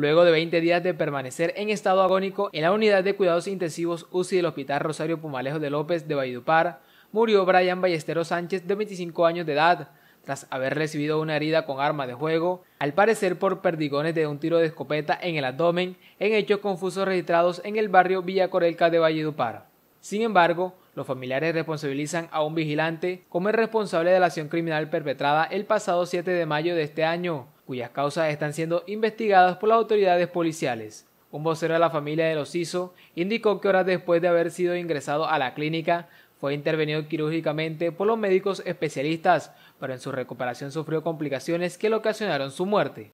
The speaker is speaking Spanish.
luego de 20 días de permanecer en estado agónico en la unidad de cuidados intensivos UCI del Hospital Rosario Pumalejo de López de Valledupar, murió Brian Ballesteros Sánchez de 25 años de edad, tras haber recibido una herida con arma de juego, al parecer por perdigones de un tiro de escopeta en el abdomen, en hechos confusos registrados en el barrio Villa Corelca de Valledupar. Sin embargo, los familiares responsabilizan a un vigilante como el responsable de la acción criminal perpetrada el pasado 7 de mayo de este año, cuyas causas están siendo investigadas por las autoridades policiales. Un vocero de la familia de los ISO indicó que horas después de haber sido ingresado a la clínica, fue intervenido quirúrgicamente por los médicos especialistas, pero en su recuperación sufrió complicaciones que le ocasionaron su muerte.